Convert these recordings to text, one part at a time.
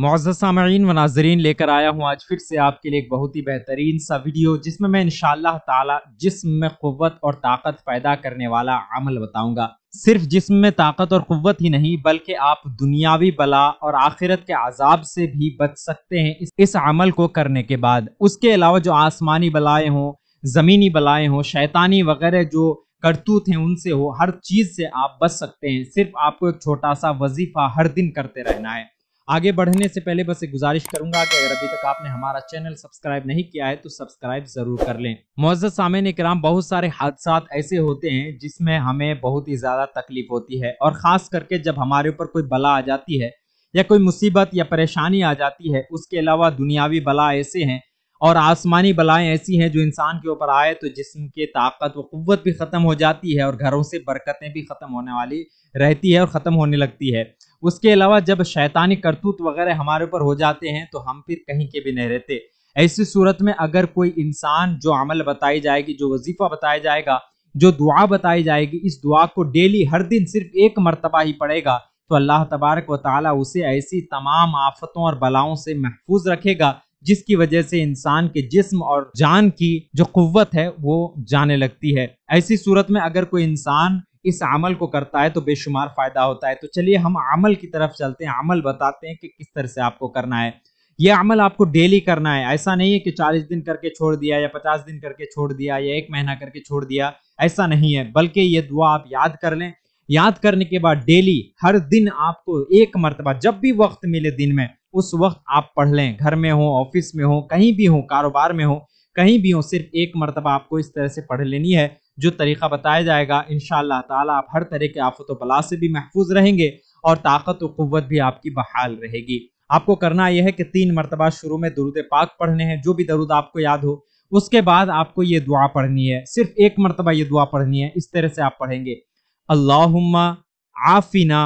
मुआज़ सामीन व नाजरीन लेकर आया हूँ आज फिर से आपके लिए एक बहुत ही बेहतरीन सा वीडियो जिसमें मैं इन ताला जिस्म में क़वत और ताकत पैदा करने वाला अमल बताऊंगा सिर्फ जिस्म में ताकत और क़वत ही नहीं बल्कि आप दुनियावी बला और आखिरत के आजाब से भी बच सकते हैं इस, इस अमल को करने के बाद उसके अलावा जो आसमानी बलाएँ हों ज़मीनी बलाएँ हों शैतानी वगैरह जो करतूत हैं उनसे हो हर चीज़ से आप बच सकते हैं सिर्फ आपको एक छोटा सा वजीफ़ा हर दिन करते रहना है आगे बढ़ने से पहले बस एक गुजारिश करूंगा कि अगर अभी तक आपने हमारा चैनल सब्सक्राइब नहीं किया है तो सब्सक्राइब जरूर कर लें मोजत सामिन कराम बहुत सारे हादसा ऐसे होते हैं जिसमें हमें बहुत ही ज़्यादा तकलीफ होती है और ख़ास करके जब हमारे ऊपर कोई बला आ जाती है या कोई मुसीबत या परेशानी आ जाती है उसके अलावा दुनियावी बला ऐसे हैं और आसमानी बलाएं ऐसी हैं जो इंसान के ऊपर आए तो जिसम के ताकत व कुत भी ख़त्म हो जाती है और घरों से बरकतें भी ख़त्म होने वाली रहती है और ख़त्म होने लगती है उसके अलावा जब शैतानी करतूत वगैरह हमारे ऊपर हो जाते हैं तो हम फिर कहीं के भी नहीं रहते ऐसी सूरत में अगर कोई इंसान जो अमल बताई जाएगी जो वजीफा बताया जाएगा जो दुआ बताई जाएगी इस दुआ को डेली हर दिन सिर्फ एक मरतबा ही पड़ेगा तो अल्लाह तबारक व ताली उसे ऐसी तमाम आफतों और बलाओं से महफूज रखेगा जिसकी वजह से इंसान के जिस्म और जान की जो कुत है वो जाने लगती है ऐसी सूरत में अगर कोई इंसान इस अमल को करता है तो बेशुमार फ़ायदा होता है तो चलिए हम अमल की तरफ चलते हैं अमल बताते हैं कि किस तरह से आपको करना है यह अमल आपको डेली करना है ऐसा नहीं है कि चालीस दिन करके छोड़ दिया या पचास दिन करके छोड़ दिया या एक महीना करके छोड़ दिया ऐसा नहीं है बल्कि ये दुआ आप याद कर लें याद करने के बाद डेली हर दिन आपको एक मरतबा जब भी वक्त मिले दिन में उस वक्त आप पढ़ लें घर में हो ऑफिस में हो कहीं भी हो कारोबार में हो कहीं भी हो सिर्फ एक मरतबा आपको इस तरह से पढ़ लेनी है जो तरीका बताया जाएगा इन ताला आप हर तरह के आफत बला से भी महफूज रहेंगे और ताकत व क़वत भी आपकी बहाल रहेगी आपको करना यह है कि तीन मरतबा शुरू में दरुद पाक पढ़ने हैं जो भी दरुद आपको याद हो उसके बाद आपको ये दुआ पढ़नी है सिर्फ एक मरतबा ये दुआ पढ़नी है इस तरह से आप पढ़ेंगे अल्लाहुम्मा आफिना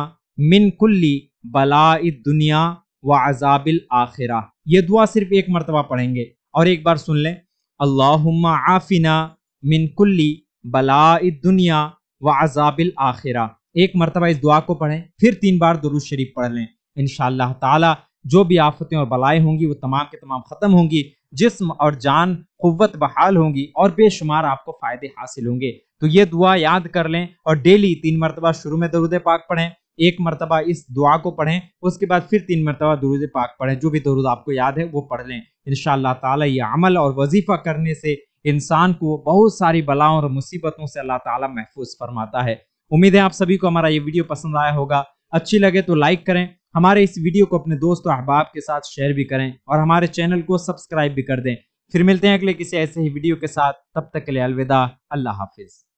मिन कुल्ली बला दुनिया व अजाबिल आखिरा ये दुआ सिर्फ एक मरतबा पढ़ेंगे और एक बार सुन लें अल्लाहुम्मा आफिना मिन कुल्ली बला दुनिया व अजाबिल आखिरा एक मरतबा इस दुआ को पढ़ें फिर तीन बार दुरुज शरीफ पढ़ लें इन ताला जो भी आफतें और बलाएं होंगी वो तमाम के तमाम ख़त्म होंगी जिस्म और जान कुत बहाल होंगी और बेशुमार आपको फ़ायदे हासिल होंगे तो ये दुआ याद कर लें और डेली तीन मरतबा शुरू में दरुद पाक पढ़ें एक मरतबा इस दुआ को पढ़ें उसके बाद फिर तीन मरतबा दरुद पाक पढ़ें जो भी दरुद आपको याद है वो पढ़ लें इन शाह तमल अमल और वजीफ़ा करने से इंसान को बहुत सारी बलाओं और मुसीबतों से अल्लाह ताला महफूज फरमाता है उम्मीद है आप सभी को हमारा ये वीडियो पसंद आया होगा अच्छी लगे तो लाइक करें हमारे इस वीडियो को अपने दोस्त और अहबाब के साथ शेयर भी करें और हमारे चैनल को सब्सक्राइब भी कर दें फिर मिलते हैं अगले किसी ऐसे ही वीडियो के साथ तब तक के लिए अलविदा अल्लाह हाफिज़